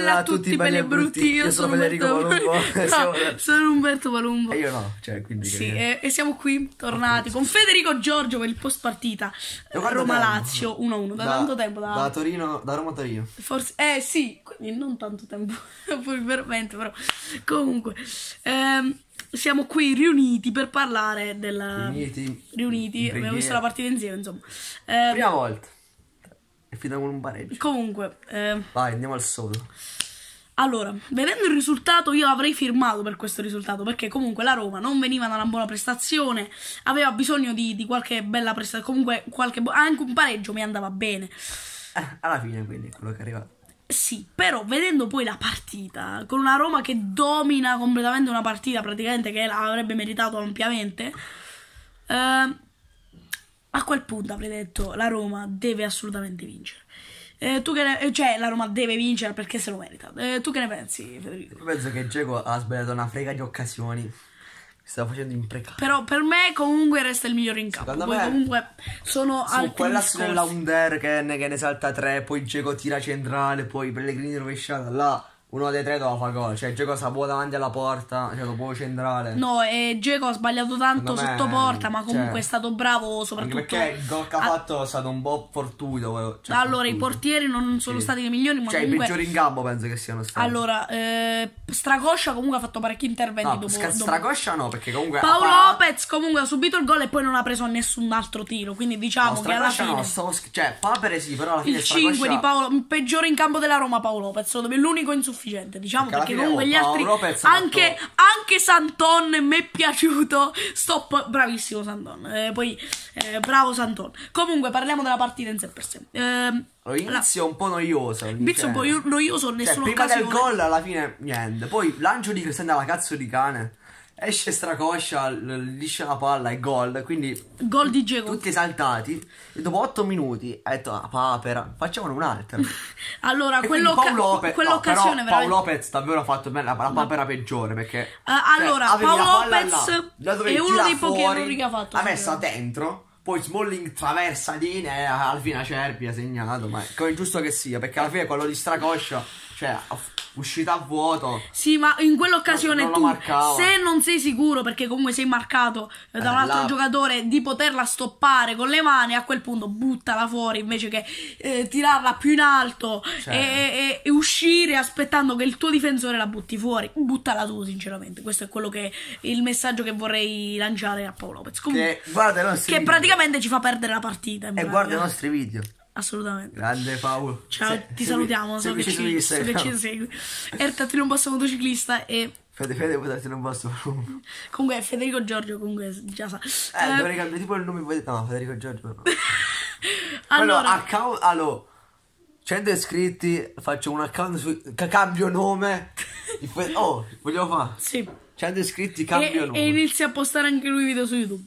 bella a tutti, belli e brutti. Io, io sono Umberto Valumbo. no, sono Umberto Valumbo. E io no, cioè, quindi... Sì, che... e, e, siamo qui, tornati, con Federico Giorgio per il post partita eh, Roma-Lazio 1-1. Da, da, tanto tempo. Da, da Torino, da Roma Torino. Forse, eh sì, quindi non tanto tempo, poi veramente, però... Comunque, ehm, siamo qui riuniti per parlare della... Riuniti. Riuniti, abbiamo visto la partita insieme, insomma. Eh, Prima volta. È finita con un pareggio. Comunque, eh, vai, andiamo al solo. Allora, vedendo il risultato, io avrei firmato per questo risultato perché comunque la Roma non veniva da una buona prestazione, aveva bisogno di, di qualche bella prestazione. Comunque, qualche bo- anche un pareggio mi andava bene. Eh, alla fine, quindi, quello che è Sì, però vedendo poi la partita, con una Roma che domina completamente una partita praticamente che l'avrebbe meritato ampiamente, eh, a quel punto avrei detto la Roma deve assolutamente vincere. Eh, tu che ne... Eh, cioè, la Roma deve vincere perché se lo merita. Eh, tu che ne pensi, Federico? Penso che Geco ha sbagliato una frega di occasioni. Sta facendo imprecare. Però per me comunque resta il migliore in campo. Secondo poi me comunque sono su quella scuola Under che ne, che ne salta tre, poi Geco tira centrale, poi Pellegrini rovesciata là. Uno dei tre dopo gol, cioè Geco sa può davanti alla porta, cioè lo può centrale. No, e Geco ha sbagliato tanto me, sotto porta, ma cioè, comunque cioè, è stato bravo soprattutto. Anche perché il gol che ha fatto è stato un po' fortuito. Cioè allora, fortuito. i portieri non sono sì. stati i migliori, ma cioè, comunque... i peggiori in campo penso che siano stati. Allora, eh, Stracoscia comunque ha fatto parecchi interventi no, dopo, sca- Stracoscia no, perché comunque... Paolo parato... Lopez comunque ha subito il gol e poi non ha preso nessun altro tiro, quindi diciamo no, che alla fine... No, stavo... Cioè, Papere sì, però alla fine Il 5 di Paolo, peggiore in campo della Roma Paolo Lopez, l'unico insufficiente sufficiente, diciamo, perché, perché comunque gli altri... Anche, anche, Santon mi è piaciuto. Stop, bravissimo Santon. Eh, poi, eh, bravo Santon. Comunque, parliamo della partita in sé per sé. Eh, Inizio la... un po' noioso. Inizio un po' noioso, cioè, nessuno cioè, prima occasione. del gol alla fine niente. Poi lancio di Cristiano dalla cazzo di cane esce stracoscia, liscia la palla e gol. Quindi gol di Gego. Tutti esaltati. E dopo 8 minuti ha detto: Ah, papera, facciamone un'altra. allora, quello quello Paolo Lopez, quell'occasione no, veramente... Paolo Lopez davvero ha fatto la, la papera peggiore perché. Uh, allora, cioè, Paolo Lopez là, è uno dei pochi errori che ha fatto. L'ha messa dentro. Poi Smalling traversa linea e eh, alla fine Acerbi ha segnato. Ma è giusto che sia, perché alla fine quello di Stracoscia cioè, uscita a vuoto. Sì, ma in quell'occasione non, non tu, se non sei sicuro, perché comunque sei marcato eh, da un eh, altro la... giocatore, di poterla stoppare con le mani, a quel punto buttala fuori invece che eh, tirarla più in alto cioè... e, e, e, uscire aspettando che il tuo difensore la butti fuori. Buttala tu, sinceramente. Questo è quello che il messaggio che vorrei lanciare a Paolo Lopez. Comunque, che, guarda che praticamente ci fa perdere la partita. E eh, guarda i nostri video. Assolutamente. Grande Paolo. Ciao, se, ti se salutiamo. Se so, che ci, ci so che ci segui. Erta Trilombos motociclista e Fede Fede puoi darti un basso Comunque Federico Giorgio comunque già sa. Eh, eh dovrei cambiare tipo il nome poi no, Federico Giorgio no. allora, allora, account allora 100 iscritti, faccio un account su cambio nome. oh, vogliamo fare? Sì. 100 iscritti, cambio e, nome. E inizia a postare anche lui video su YouTube.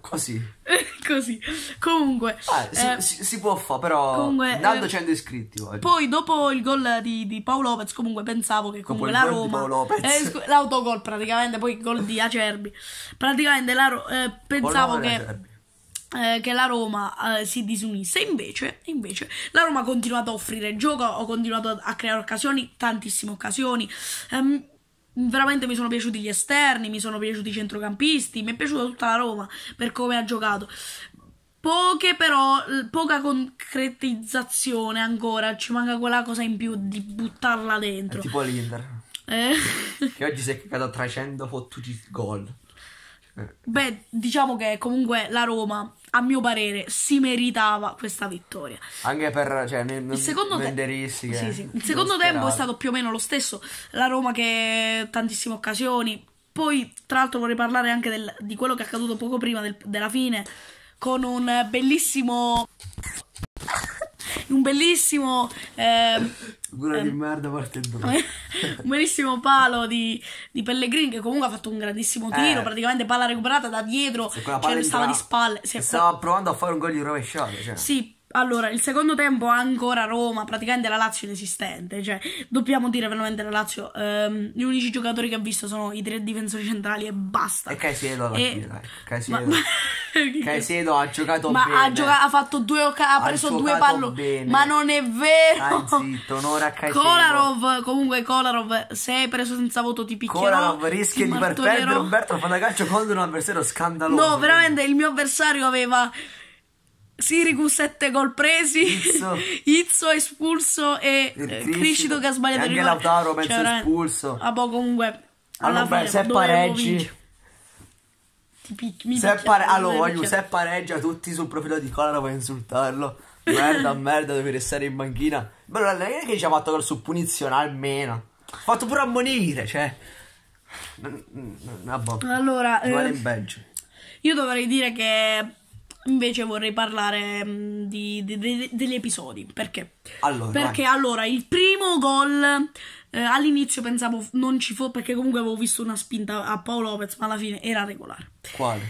Ecco. Così. Così. Comunque. Ah, eh, si, si, può fare, però. Comunque, dando 100 eh, iscritti. Oggi. Eh. Poi, dopo il gol di, di Paolo Lopez, comunque pensavo che comunque la Roma. Eh, l'autogol praticamente, poi il gol di Acerbi. Praticamente la, eh, pensavo Buon che. Eh, che la Roma eh, si disunisse. Invece, invece, la Roma ha continuato a offrire gioco, ha continuato a creare occasioni, tantissime occasioni. Um, veramente mi sono piaciuti gli esterni, mi sono piaciuti i centrocampisti, mi è piaciuta tutta la Roma per come ha giocato. Poche però, poca concretizzazione ancora, ci manca quella cosa in più di buttarla dentro. È tipo l'Inter. Eh? che oggi si è cagato a 300 fottuti gol. Beh, diciamo che comunque la Roma, a mio parere, si meritava questa vittoria. Anche per cioè, nel, il secondo, te- sì, sì. Il secondo tempo è stato più o meno lo stesso. La Roma che tantissime occasioni. Poi, tra l'altro, vorrei parlare anche del, di quello che è accaduto poco prima del, della fine con un bellissimo un bellissimo... Eh, Figura di ehm, merda parte 2. un bellissimo palo di, di Pellegrini che comunque ha fatto un grandissimo eh. tiro, eh. praticamente palla recuperata da dietro, cioè stava di spalle. Se stava provando a fare un gol di rovesciato. Cioè. Sì, allora, il secondo tempo ancora Roma, praticamente la Lazio inesistente, cioè dobbiamo dire veramente la Lazio, ehm, gli unici giocatori che ha visto sono i tre difensori centrali e basta. E Caicedo alla e... fine, dai. Caicedo. Ma... ha giocato ma bene. Ha, gioca- ha fatto due oca- ha, ha preso due palloni, ma non è vero. Stai zitto, onore a Caicedo. Kolarov, comunque Kolarov, se hai preso senza voto ti picchierò. Kolarov rischia di far perdere Roberto fa da calcio contro un avversario scandaloso. No, veramente il mio avversario aveva Sirigus 7 gol presi, Izzo, espulso e eh, Criscito che ha sbagliato il gol. Anche Lautaro mezzo cioè, espulso. Ah boh, comunque alla allora, fine, se pareggi se pare... allora voglio, cioè. se pareggia tutti sul profilo di Colaro vuoi insultarlo. Merda, merda, deve restare in banchina. Ma non è che ci ha fatto gol su punizione almeno. Ha fatto pure ammonire, cioè. Vabbè. Allora, eh, io dovrei dire che Invece vorrei parlare mh, mm, di, di, di, degli episodi. Perché? Allora, perché vai. allora il primo gol eh, all'inizio pensavo non ci fosse perché comunque avevo visto una spinta a Paolo Lopez, ma alla fine era regolare. Quale?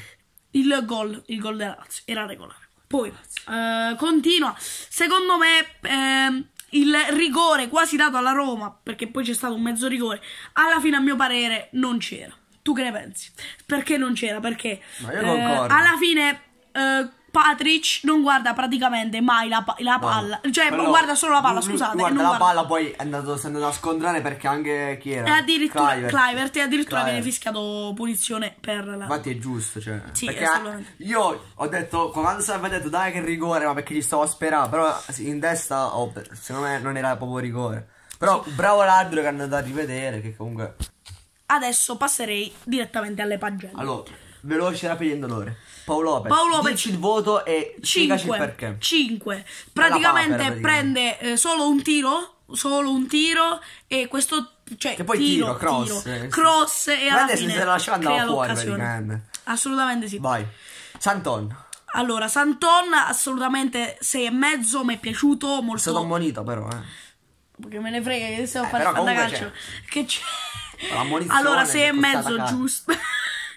Il gol, il gol della Lazio, era regolare. Poi eh, continua. Secondo me eh, il rigore quasi dato alla Roma, perché poi c'è stato un mezzo rigore, alla fine a mio parere non c'era. Tu che ne pensi? Perché non c'era? Perché eh, alla fine uh, eh, Patrick non guarda praticamente mai la, la palla, no. cioè Però guarda solo la palla, lui, scusate. Guarda la guarda. palla, poi è andato, si è andato a scontrare perché anche chi era? E addirittura Clivert, Clivert e addirittura Clivert. viene fischiato punizione per la... Infatti è giusto, cioè. Sì, io ho detto, quando si è detto dai che rigore, ma perché gli stavo a sperare, però in testa, oh, secondo me non era proprio rigore. Però sì. bravo l'arbitro che è andato a rivedere, che comunque... Adesso passerei direttamente alle pagelle. Allora veloci, rapido e indolore. Paolo Lopez. Paolo Lopez. Dici il voto e 5 perché. 5. Praticamente, papera, praticamente. prende eh, solo un tiro. Solo un tiro. E questo. Cioè, che poi tiro, tiro cross. Tiro, eh, cross e alla Guarda fine se la lasciava andare fuori. Assolutamente sì. Vai. Santon. Allora, Santon assolutamente 6 e mezzo, Mi è piaciuto molto. È stato ammonito però, eh. Perché me ne frega che stiamo eh, facendo calcio. Che c'è? Allora, mezzo giusto.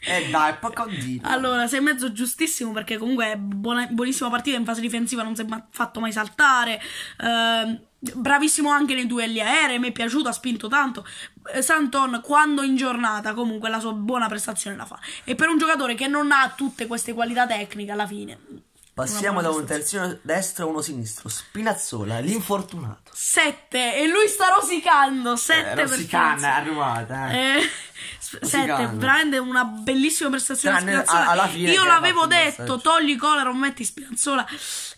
Eh dai, poi continua. Allora, sei mezzo giustissimo perché comunque è buona, buonissima partita in fase difensiva, non si è ma- fatto mai saltare. Eh, bravissimo anche nei duelli aerei, mi è piaciuto, ha spinto tanto. Eh, Santon, quando in giornata, comunque la sua buona prestazione la fa. E per un giocatore che non ha tutte queste qualità tecniche, alla fine... Passiamo da un terzino destro a uno sinistro. Spinazzola, l'infortunato. 7 e lui sta rosicando. 7 eh, rosicana, è arrivata. Eh. eh. 7 veramente una bellissima prestazione Tranne, alla fine io l'avevo detto togli Colaron metti Spinazzola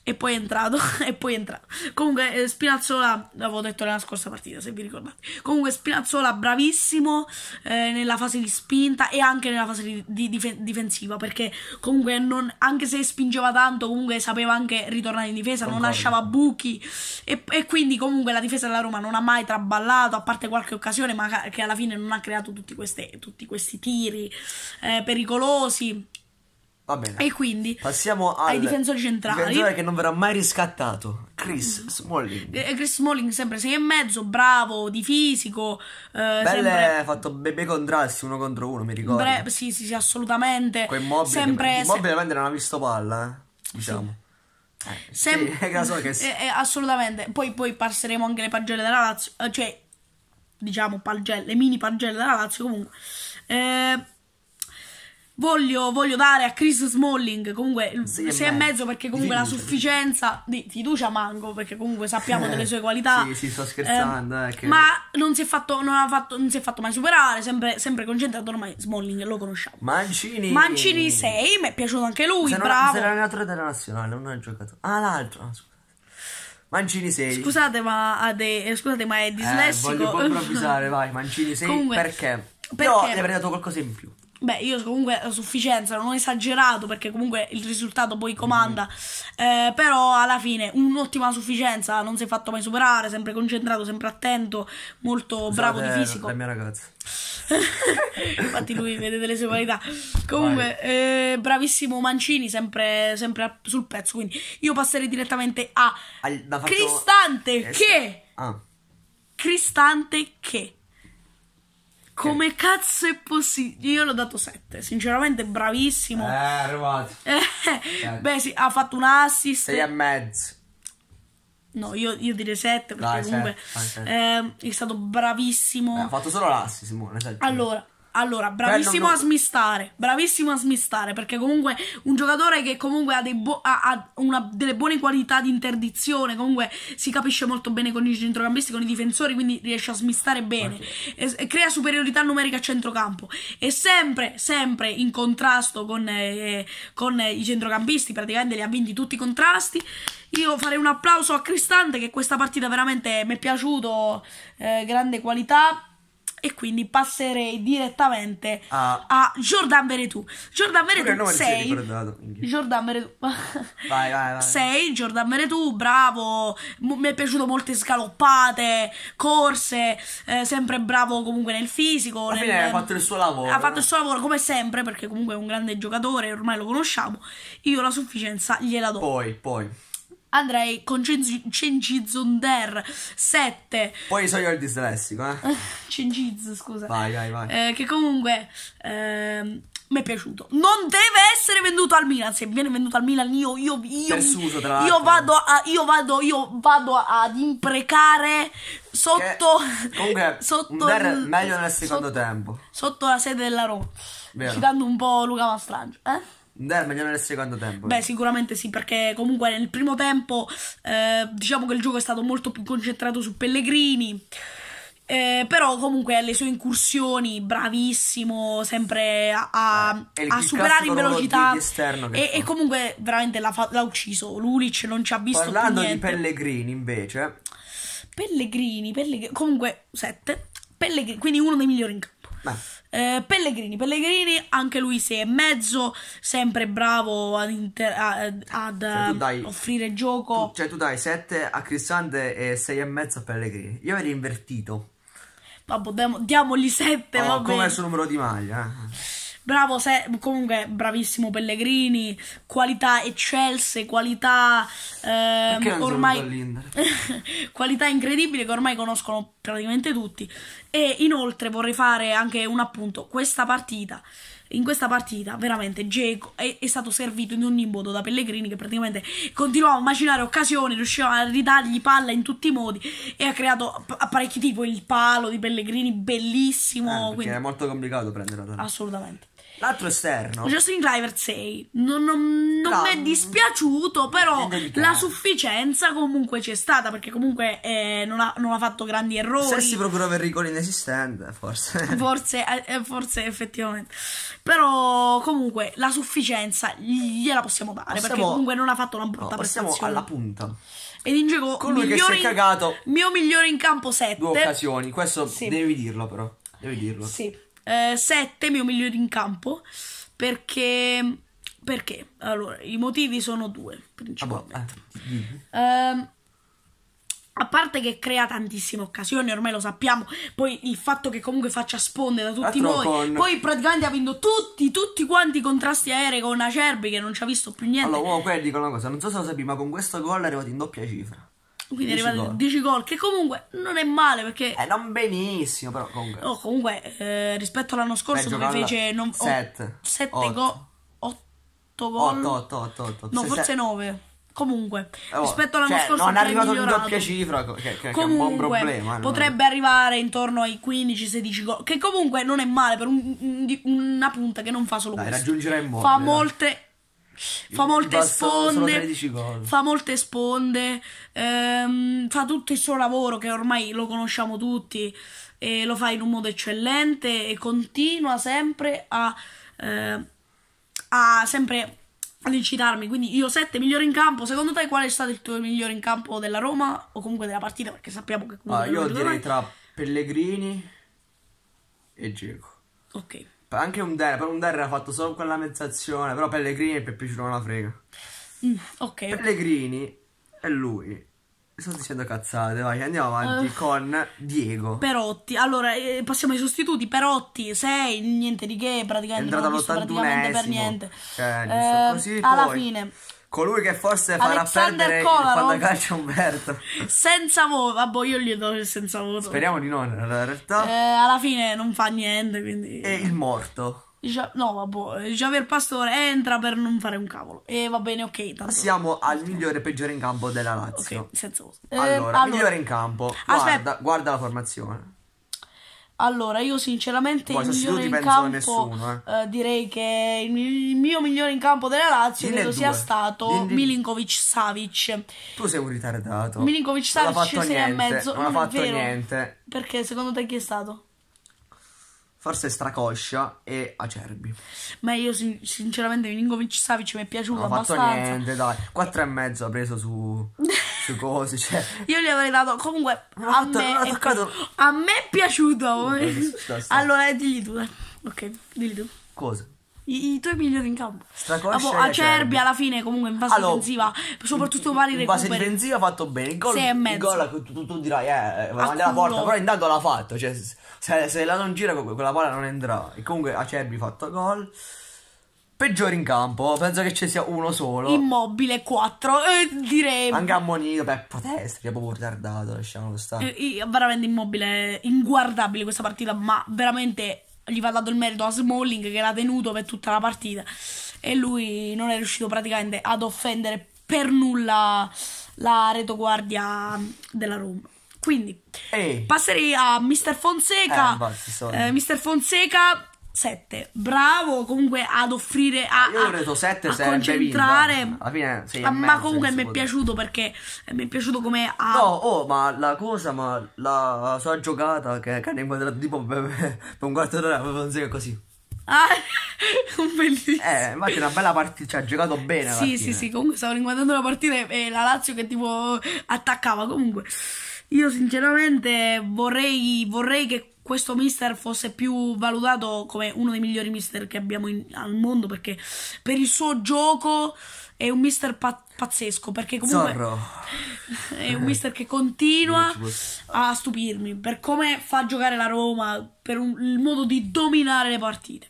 e poi è entrato e poi è entrato comunque eh, Spinazzola l'avevo detto nella scorsa partita se vi ricordate comunque Spinazzola bravissimo eh, nella fase di spinta e anche nella fase di, di dif difensiva perché comunque non, anche se spingeva tanto comunque sapeva anche ritornare in difesa Concordo. non lasciava buchi e, e quindi comunque la difesa della Roma non ha mai traballato a parte qualche occasione ma che alla fine non ha creato tutti questi queste, tutti questi tiri eh, pericolosi. Va bene. E quindi passiamo al ai difensori centrali. Difensore che non verrà mai riscattato. Chris Smalling. Eh, Chris Smalling sempre 6 e mezzo, bravo di fisico. Eh, Belle, sempre... fatto bebè contrasti uno contro uno, mi ricordo. Bre- sì, sì, sì, assolutamente. Con immobile, sempre... immobile se... non ha visto palla, eh? diciamo. Sì. Eh, Sem- sì, che so che... Eh, eh, assolutamente. Poi, poi passeremo anche le pagine della Lazio. Eh, cioè, diciamo pagelle, mini pagelle della Lazio comunque. Eh, voglio, voglio, dare a Chris Smalling comunque 6 e mezzo perché comunque fiducia. la sufficienza di fiducia manco perché comunque sappiamo eh, delle sue qualità. Sì, sì, sto scherzando. Eh, eh che... Ma non si, è fatto, non, fatto, non si è fatto mai superare, sempre, sempre, concentrato ormai Smalling, lo conosciamo. Mancini. Mancini 6, mi è piaciuto anche lui, se bravo. Non, se l'allenatore della nazionale, non ha giocato. Ah, l'altro, ah, scusa. Mancini 6. Scusate, ma, ha eh, scusate, ma è dislessico. Eh, voglio un improvvisare, vai. Mancini 6. Comunque, perché? perché? Però gli avrei dato qualcosa in più. Beh, io comunque a sufficienza non ho esagerato perché comunque il risultato poi comanda. Mm. Eh, però alla fine un'ottima sufficienza, non si è fatto mai superare, sempre concentrato, sempre attento, molto Usate, bravo di eh, fisico. La mia ragazza. Infatti lui vede delle sue qualità. Comunque, eh, bravissimo Mancini, sempre, sempre, sul pezzo. Quindi io passerei direttamente a Al, fatto... Cristante es... Eh, che... Ah. Cristante che... Come okay. cazzo è possibile? Io l'ho dato 7. Sinceramente, bravissimo. Eh, arrivato. Eh, eh beh, sì, ha fatto un assist. 6 e mezzo. No, io, io direi 7 perché Dai, comunque certo, certo. Eh, è stato bravissimo. Eh, ha fatto solo l'assi, Simone. Allora, allora, bravissimo Bello, a smistare, bravissimo a smistare, perché comunque un giocatore che comunque ha, bo ha, ha una, delle buone qualità di interdizione, comunque si capisce molto bene con i centrocampisti, con i difensori, quindi riesce a smistare bene, okay. e, crea superiorità numerica a centrocampo, è sempre, sempre in contrasto con, eh, con i centrocampisti, praticamente li ha vinti tutti i contrasti. Io farei un applauso a Cristante che questa partita veramente mi è piaciuto, eh, grande qualità e quindi passerei direttamente ah. a Jordan Veretout. Jordan Veretout sei. Jordan Veretout. vai, vai, vai. 6. Jordan Veretout, bravo. M- mi è piaciuto molte scaloppate, corse. Eh, sempre bravo comunque nel fisico. Alla nel... ha fatto il suo lavoro. Ha fatto il suo lavoro come sempre, perché comunque è un grande giocatore, ormai lo conosciamo. Io la sufficienza gliela do. Poi, poi andrei con Cengizonder 7. Poi so io il dislessico, eh. Cengiz, scusa. Vai, vai, vai. Eh, che comunque eh, mi è piaciuto. Non deve essere venduto al Milan. Se viene venduto al Milan io io io, Persuso, io vado a io vado io vado ad imprecare sotto che, comunque sotto il, meglio nel secondo sotto, tempo. Sotto la sede della Roma. Vero. Citando un po' Luca Mastrangio, eh? Beh, meglio nel secondo tempo. Beh, sicuramente sì, perché comunque nel primo tempo eh, diciamo che il gioco è stato molto più concentrato su Pellegrini. Eh, però comunque le sue incursioni, bravissimo, sempre a, a, eh, a superare in velocità. Di, di e, e, comunque veramente l'ha, l'ha ucciso. Lulic non ci ha visto Parlando di Pellegrini invece. Pellegrini, Pellegrini comunque 7. quindi uno dei migliori in campo. Eh, Pellegrini, Pellegrini, anche lui sei e mezzo, sempre bravo ad, inter- ad, ad cioè, dai, eh, offrire gioco. Tu, cioè tu dai 7 a Cristante e 6 e mezzo a Pellegrini. Io avrei invertito. Vabbè, diamogli 7, oh, come bene. il suo numero di maglia. Eh. Bravo, se, comunque bravissimo Pellegrini, qualità eccelse, qualità ehm, ormai qualità incredibile che ormai conoscono praticamente tutti. E inoltre vorrei fare anche un appunto, questa partita in questa partita veramente Dzeko è, è, stato servito in ogni modo da Pellegrini che praticamente continuava a macinare occasioni, riusciva a ridargli palla in tutti i modi e ha creato parecchi tipo il palo di Pellegrini bellissimo. Eh, quindi... È molto complicato prendere la Assolutamente. L'altro esterno. Justin Driver 6. Non, non, non mi è dispiaciuto, però la sufficienza comunque c'è stata, perché comunque eh, non, ha, non, ha, fatto grandi errori. Se si procurava il rigore inesistente, forse. Forse, eh, forse effettivamente. Però comunque la sufficienza gliela possiamo dare, possiamo... perché comunque non ha fatto una brutta no, prestazione. alla punta. Ed in gioco Con lui che si è cagato. In, mio migliore in campo 7. Due occasioni, questo sì. devi dirlo però. Devi dirlo. Sì. 7 eh, mio migliore in campo perché perché? Allora, i motivi sono due, principalmente. Ah, boh, eh. uh, a parte che crea tantissime occasioni, ormai lo sappiamo, poi il fatto che comunque faccia sponde da tutti noi, poi praticamente ha vinto tutti, tutti quanti i contrasti aerei con Acerbi che non ci ha visto più niente. Allora, uomo, quelli dicono una cosa, non so se lo sapevi, ma con questo gol è arrivato in doppia cifra. Quindi è arrivato 10 gol, che comunque non è male perché... Eh, non benissimo, però comunque... Oh, comunque, eh, rispetto all'anno scorso Beh, dove fece 7 gol... 8 gol... 8, 8, 8, No, forse 9. Comunque, oh, rispetto all'anno cioè, scorso... Non è arrivato in doppia cifra, che, che, comunque, che è un buon problema. Potrebbe no? arrivare intorno ai 15-16 gol, che comunque non è male per un, un, una punta che non fa solo Dai, questo. Raggiungeremo... Fa molte Fa molte Basta, sponde, fa molte sponde, ehm, fa tutto il suo lavoro che ormai lo conosciamo tutti e lo fa in un modo eccellente e continua sempre a, eh, a sempre ad incitarmi. Quindi io 7 migliore in campo. Secondo te qual è stato il tuo migliore in campo della Roma o comunque della partita? Perché sappiamo che comunque... Ah, io direi tra Pellegrini e Geco. Ok. Anche un Der, però un Der ha fatto solo quella mezzazione, però Pellegrini e Peppici non la frega. Mm, ok. Pellegrini è lui. Sto dicendo cazzate, vai, andiamo avanti uh, con Diego. Perotti, allora eh, passiamo ai sostituti. Perotti, sei niente di che, praticamente. È entrato all'81 per niente. Eh, eh, alla poi, fine, Colui che forse farà Alexander perdere Kolarov. il calcio Umberto. Senza voto, vabbè io gli do il senza voto. Speriamo di no, in realtà. Eh, alla fine non fa niente, quindi... E il morto. no, vabbè, Javier Pastore entra per non fare un cavolo. E va bene, ok. Tanto... Passiamo al migliore e peggiore in campo della Lazio. Ok, senza voto. Eh, allora, migliore in campo. Guarda, guarda la formazione. Allora, io sinceramente Poi, il migliore in campo nessuno, eh. Eh, direi che il, il, mio migliore in campo della Lazio credo sia stato Dille... Milinkovic Savic. Tu sei un ritardato. Milinkovic Savic sei niente, a mezzo. Non, non ha mm, fatto niente. Perché secondo te chi è stato? forse stracoscia e acerbi. Ma io sin- sinceramente Milinkovic Savic mi è piaciuto non abbastanza. Non ha niente, dai. 4 e mezzo ha preso su, su cose, cioè. Io gli avrei dato, comunque, non a, fatto, me è, a me è piaciuto. allora, dilli tu, ok, dilli tu. Cosa? I, i tuoi migliori in campo. Stracoscia. Dopo, Acerbi alla fine, comunque in fase allora, difensiva, soprattutto pari recuperi. In fase difensiva ha fatto bene. Il gol, il gol tu, tu, tu dirai, eh, davanti eh, la porta, però intanto l'ha fatto. Cioè, cioè, se la non gira, quella palla non entra. E comunque Acerbi ha fatto gol. Peggiori in campo, penso che ce sia uno solo. Immobile 4, eh, direi. Anche ammonito per proteste, proprio ritardato, lasciamolo stare. Eh, eh, veramente immobile, inguardabile questa partita, ma veramente gli va dato il merito a Smalling che l'ha tenuto per tutta la partita e lui non è riuscito praticamente ad offendere per nulla la retoguardia della Roma. Quindi Ehi. passerei a Mr. Fonseca. Eh, eh, Mr. Fonseca 7. Bravo comunque ad offrire a, ah, Io ho detto 7 a, a concentrare. Alla fine sei ah, ma comunque mi è piaciuto perché mi è piaciuto come ha No, oh, ma la cosa, ma la sua giocata che, che hanno inquadrato tipo per, un quarto d'ora Fonseca così. Ah, un bellissimo. Eh, infatti una bella partita, cioè ha giocato bene. Sì, sì, sì, comunque stavo riguardando la partita e la Lazio che tipo attaccava comunque. Io sinceramente vorrei, vorrei che questo mister fosse più valutato come uno dei migliori mister che abbiamo in, al mondo perché per il suo gioco è un mister pazzesco perché comunque Zorro. è un mister che continua a stupirmi per come fa giocare la Roma per un, il modo di dominare le partite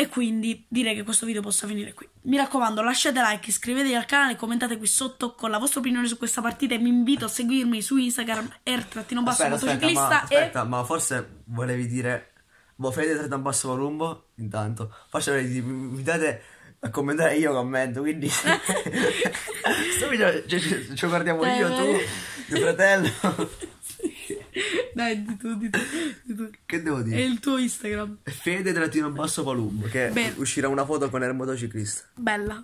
e quindi direi che questo video possa finire qui. Mi raccomando, lasciate like, iscrivetevi al canale, commentate qui sotto con la vostra opinione su questa partita e mi invito a seguirmi su Instagram er-basso motociclista. Ma, Aspetta, ma forse volevi dire... Boh, fate tre un basso volumbo, intanto. Forse volevi dire, mi date a commentare io commento, quindi... Questo video ci guardiamo io, tu, eh. mio fratello... Dai, di tu, di tu, di tu. Che devo dire? È il tuo Instagram. Fede trattino basso Palum. Che Beh. uscirà una foto con il motociclista. Bella.